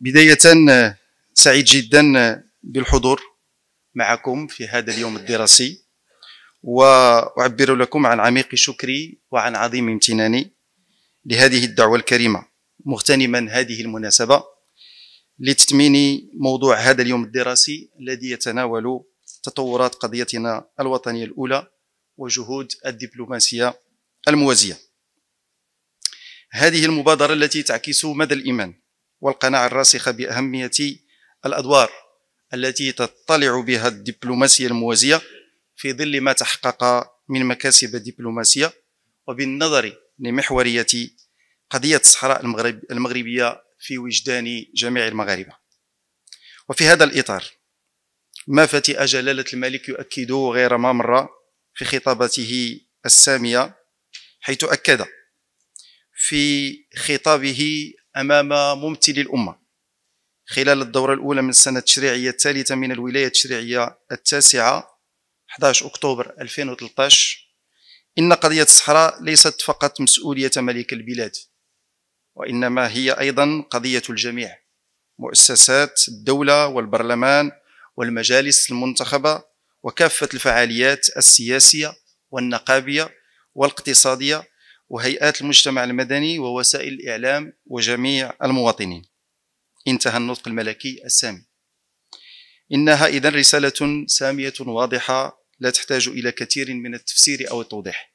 بداية آه، سعيد جدا آه، بالحضور معكم في هذا اليوم الدراسي وأعبر لكم عن عميق شكري وعن عظيم امتناني لهذه الدعوة الكريمة مغتنما هذه المناسبة لتتمين موضوع هذا اليوم الدراسي الذي يتناول تطورات قضيتنا الوطنية الأولى وجهود الدبلوماسية الموازية هذه المبادرة التي تعكس مدى الإيمان والقناعة الراسخة بأهمية الأدوار التي تطلع بها الدبلوماسية الموازية في ظل ما تحقق من مكاسب دبلوماسية وبالنظر لمحورية قضية الصحراء المغرب المغربية في وجدان جميع المغاربة وفي هذا الإطار ما فتئ جلالة الملك يؤكد غير ما مرة في خطابته السامية حيث أكد في خطابه أمام ممثلي الأمة خلال الدورة الأولى من السنة التشريعية الثالثة من الولاية التشريعية التاسعة 11 أكتوبر 2013 إن قضية الصحراء ليست فقط مسؤولية ملك البلاد وإنما هي أيضا قضية الجميع مؤسسات الدولة والبرلمان والمجالس المنتخبة وكافة الفعاليات السياسية والنقابية والاقتصادية وهيئات المجتمع المدني ووسائل الإعلام وجميع المواطنين انتهى النطق الملكي السامي إنها إذا رسالة سامية واضحة لا تحتاج إلى كثير من التفسير أو التوضيح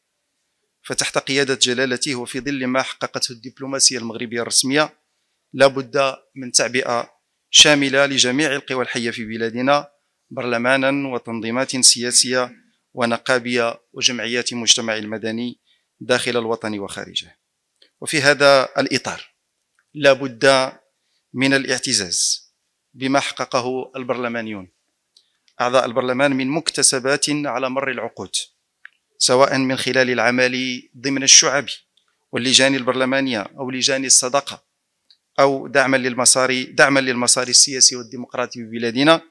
فتحت قيادة جلالته وفي ظل ما حققته الدبلوماسية المغربية الرسمية لابد من تعبئة شاملة لجميع القوى الحية في بلادنا برلمانا وتنظيمات سياسية ونقابية وجمعيات مجتمع المدني داخل الوطن وخارجه وفي هذا الإطار لا بد من الاعتزاز بما حققه البرلمانيون أعضاء البرلمان من مكتسبات على مر العقود سواء من خلال العمل ضمن الشعب واللجان البرلمانية أو لجان الصداقة أو دعما للمسار دعما للمسار السياسي والديمقراطي في بلادنا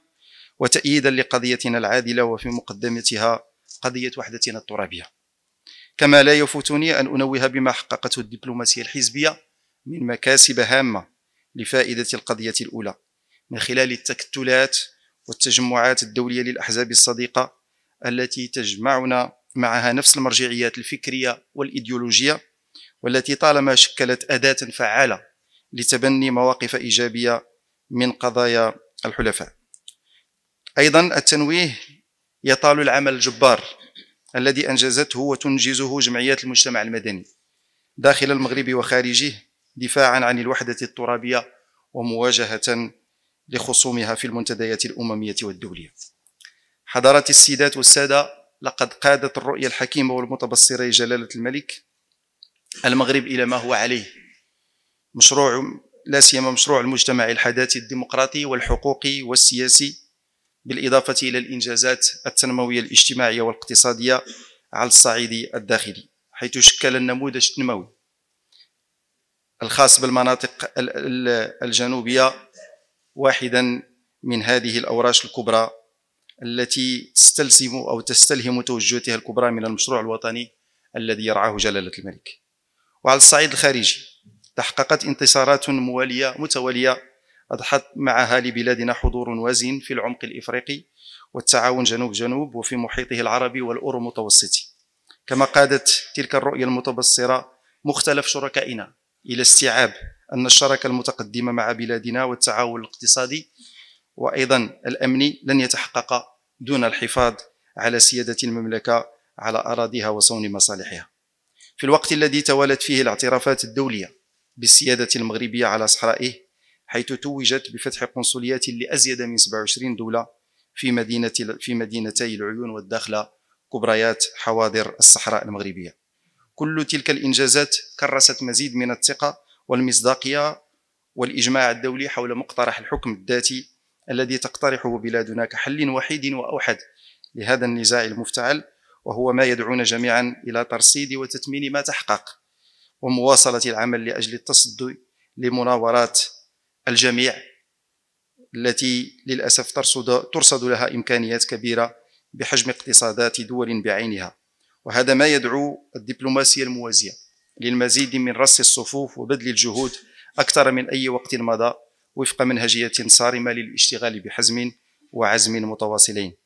وتأييدا لقضيتنا العادلة وفي مقدمتها قضية وحدتنا الترابية كما لا يفوتني أن أنوه بما حققته الدبلوماسية الحزبية من مكاسب هامة لفائدة القضية الأولى من خلال التكتلات والتجمعات الدولية للأحزاب الصديقة التي تجمعنا معها نفس المرجعيات الفكرية والإيديولوجية والتي طالما شكلت أداة فعالة لتبني مواقف إيجابية من قضايا الحلفاء أيضا التنويه يطال العمل الجبار الذي أنجزته وتنجزه جمعيات المجتمع المدني داخل المغرب وخارجه دفاعا عن الوحدة الترابية ومواجهة لخصومها في المنتديات الأممية والدولية حضرات السيدات والسادة لقد قادت الرؤية الحكيمة والمتبصرة جلالة الملك المغرب إلى ما هو عليه مشروع لا سيما مشروع المجتمع الحداثي الديمقراطي والحقوقي والسياسي بالإضافة إلى الإنجازات التنموية الاجتماعية والاقتصادية على الصعيد الداخلي حيث شكل النموذج التنموي الخاص بالمناطق الجنوبية واحدا من هذه الأوراش الكبرى التي تستلزم أو تستلهم توجهاتها الكبرى من المشروع الوطني الذي يرعاه جلالة الملك وعلى الصعيد الخارجي تحققت انتصارات موالية متوالية أضحت معها لبلادنا حضور وازن في العمق الإفريقي والتعاون جنوب جنوب وفي محيطه العربي والأورو متوسطي كما قادت تلك الرؤية المتبصرة مختلف شركائنا إلى استيعاب أن الشراكة المتقدمة مع بلادنا والتعاون الاقتصادي وأيضا الأمني لن يتحقق دون الحفاظ على سيادة المملكة على أراضيها وصون مصالحها في الوقت الذي توالت فيه الاعترافات الدولية بالسيادة المغربية على صحرائه حيث توجت بفتح قنصليات لأزيد من 27 دولة في مدينة في مدينتي العيون والداخلة كبريات حواضر الصحراء المغربية كل تلك الإنجازات كرست مزيد من الثقة والمصداقية والإجماع الدولي حول مقترح الحكم الذاتي الذي تقترحه بلادنا كحل وحيد وأوحد لهذا النزاع المفتعل وهو ما يدعونا جميعا إلى ترصيد وتثمين ما تحقق ومواصلة العمل لأجل التصدي لمناورات الجميع التي للاسف ترصد ترصد لها امكانيات كبيره بحجم اقتصادات دول بعينها وهذا ما يدعو الدبلوماسيه الموازيه للمزيد من رص الصفوف وبذل الجهود اكثر من اي وقت مضى وفق منهجيه صارمه للاشتغال بحزم وعزم متواصلين